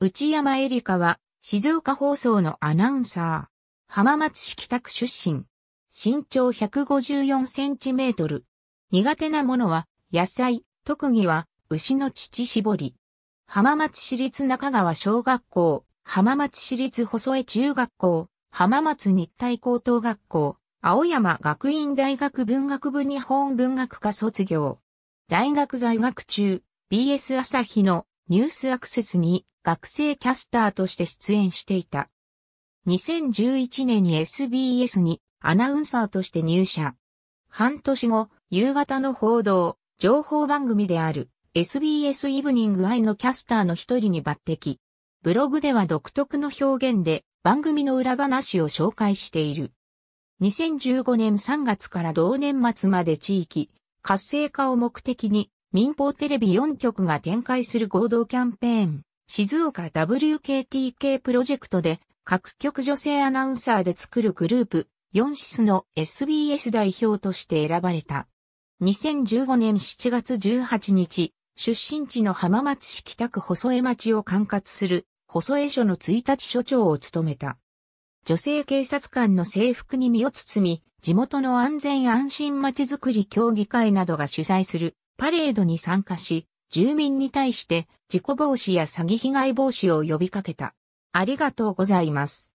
内山エリカは、静岡放送のアナウンサー。浜松市北区出身。身長154センチメートル。苦手なものは、野菜、特技は、牛の乳搾り。浜松市立中川小学校、浜松市立細江中学校、浜松日体高等学校、青山学院大学文学部日本文学科卒業。大学在学中、BS 朝日のニュースアクセスに学生キャスターとして出演していた。2011年に SBS にアナウンサーとして入社。半年後、夕方の報道、情報番組である SBS イブニングアイのキャスターの一人に抜擢。ブログでは独特の表現で番組の裏話を紹介している。2015年3月から同年末まで地域、活性化を目的に民放テレビ4局が展開する合同キャンペーン、静岡 WKTK プロジェクトで、各局女性アナウンサーで作るグループ、4シスの SBS 代表として選ばれた。2015年7月18日、出身地の浜松市北区細江町を管轄する細江署の1日署長を務めた。女性警察官の制服に身を包み、地元の安全安心まちづくり協議会などが主催するパレードに参加し、住民に対して事故防止や詐欺被害防止を呼びかけた。ありがとうございます。